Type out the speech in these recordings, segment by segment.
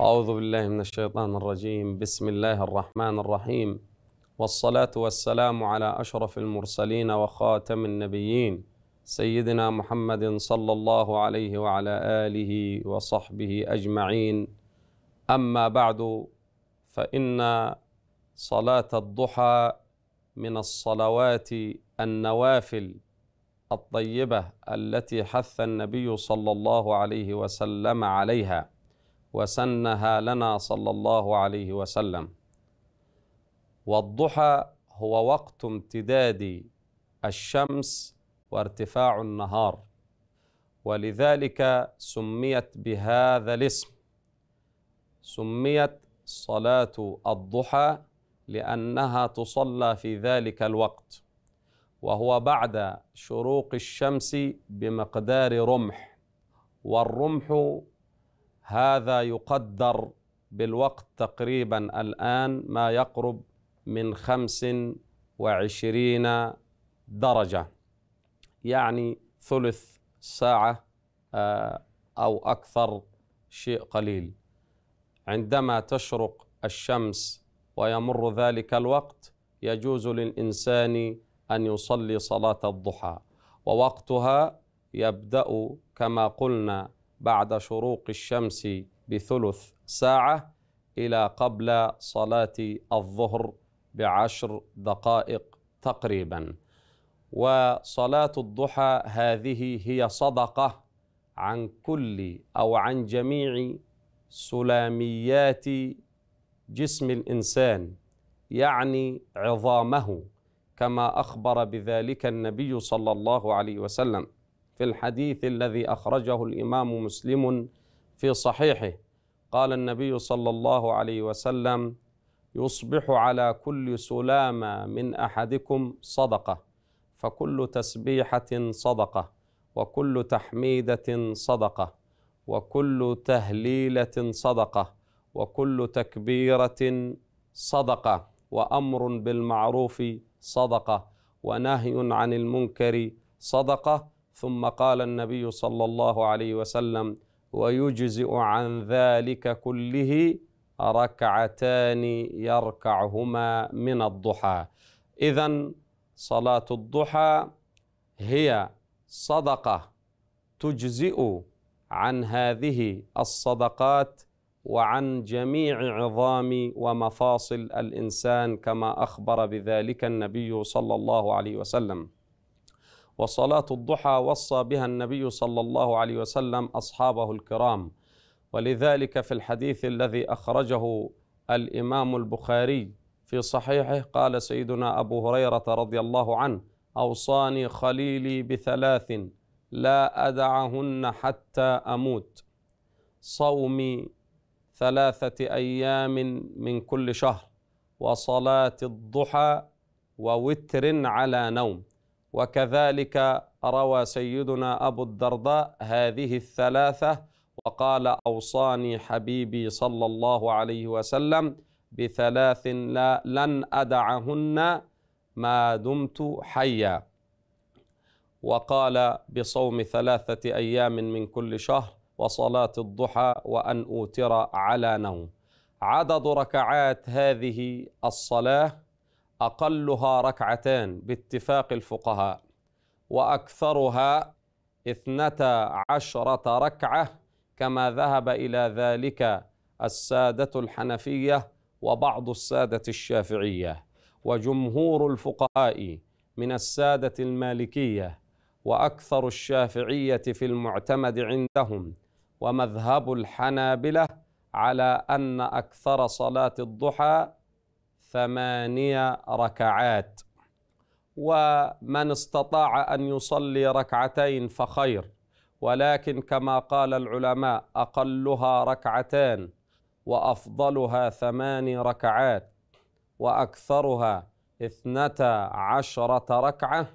أعوذ بالله من الشيطان الرجيم بسم الله الرحمن الرحيم والصلاة والسلام على أشرف المرسلين وخاتم النبيين سيدنا محمد صلى الله عليه وعلى آله وصحبه أجمعين أما بعد فإن صلاة الضحى من الصلوات النوافل الطيبة التي حث النبي صلى الله عليه وسلم عليها وسنها لنا صلى الله عليه وسلم والضحى هو وقت امتداد الشمس وارتفاع النهار ولذلك سميت بهذا الاسم سميت صلاة الضحى لأنها تصلى في ذلك الوقت وهو بعد شروق الشمس بمقدار رمح والرمح هذا يقدر بالوقت تقريبا الآن ما يقرب من خمس وعشرين درجة يعني ثلث ساعة آه، أو أكثر شيء قليل عندما تشرق الشمس ويمر ذلك الوقت يجوز للإنسان أن يصلي صلاة الضحى ووقتها يبدأ كما قلنا بعد شروق الشمس بثلث ساعة إلى قبل صلاة الظهر بعشر دقائق تقريبا وصلاة الضحى هذه هي صدقة عن كل أو عن جميع سلاميات جسم الإنسان يعني عظامه كما أخبر بذلك النبي صلى الله عليه وسلم في الحديث الذي اخرجه الامام مسلم في صحيحه قال النبي صلى الله عليه وسلم يصبح على كل سلامه من احدكم صدقه فكل تسبيحه صدقه وكل تحميده صدقه وكل تهليله صدقه وكل تكبيره صدقه وامر بالمعروف صدقه ونهي عن المنكر صدقه ثم قال النبي صلى الله عليه وسلم ويجزئ عن ذلك كله ركعتان يركعهما من الضحى إذا صلاة الضحى هي صدقة تجزئ عن هذه الصدقات وعن جميع عظام ومفاصل الإنسان كما أخبر بذلك النبي صلى الله عليه وسلم وصلاة الضحى وصى بها النبي صلى الله عليه وسلم أصحابه الكرام ولذلك في الحديث الذي أخرجه الإمام البخاري في صحيحه قال سيدنا أبو هريرة رضي الله عنه أوصاني خليلي بثلاث لا أدعهن حتى أموت صومي ثلاثة أيام من كل شهر وصلاة الضحى ووتر على نوم وكذلك روى سيدنا أبو الدرداء هذه الثلاثة وقال أوصاني حبيبي صلى الله عليه وسلم بثلاث لا لن أدعهن ما دمت حيا وقال بصوم ثلاثة أيام من كل شهر وصلاة الضحى وأن أوتر على نوم عدد ركعات هذه الصلاة أقلها ركعتان باتفاق الفقهاء وأكثرها اثنتا عشرة ركعة كما ذهب إلى ذلك السادة الحنفية وبعض السادة الشافعية وجمهور الفقهاء من السادة المالكية وأكثر الشافعية في المعتمد عندهم ومذهب الحنابلة على أن أكثر صلاة الضحى ثمانية ركعات ومن استطاع أن يصلي ركعتين فخير ولكن كما قال العلماء أقلها ركعتان وأفضلها ثمان ركعات وأكثرها اثنتا عشرة ركعة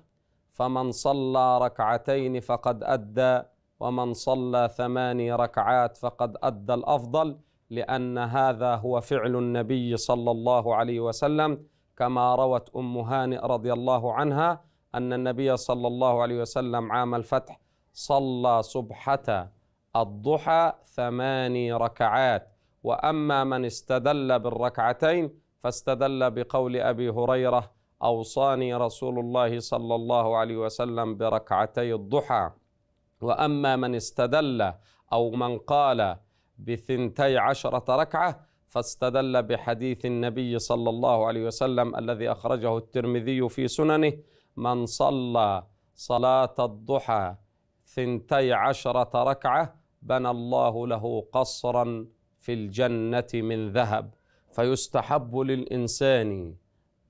فمن صلى ركعتين فقد أدى ومن صلى ثماني ركعات فقد أدى الأفضل لأن هذا هو فعل النبي صلى الله عليه وسلم كما روت أم هانئ رضي الله عنها أن النبي صلى الله عليه وسلم عام الفتح صلى صبحة الضحى ثماني ركعات وأما من استدل بالركعتين فاستدل بقول أبي هريرة أوصاني رسول الله صلى الله عليه وسلم بركعتي الضحى وأما من استدل أو من قال بثنتي عشرة ركعة فاستدل بحديث النبي صلى الله عليه وسلم الذي أخرجه الترمذي في سننه من صلى صلاة الضحى ثنتي عشرة ركعة بنى الله له قصرا في الجنة من ذهب فيستحب للإنسان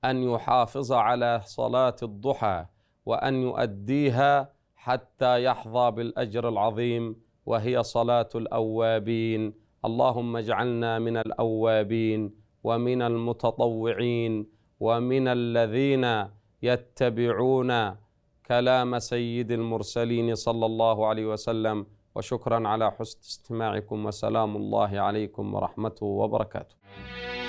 أن يحافظ على صلاة الضحى وأن يؤديها حتى يحظى بالأجر العظيم وهي صلاة الأوابين اللهم اجعلنا من الأوابين ومن المتطوعين ومن الذين يتبعون كلام سيد المرسلين صلى الله عليه وسلم وشكرا على حسن استماعكم وسلام الله عليكم ورحمته وبركاته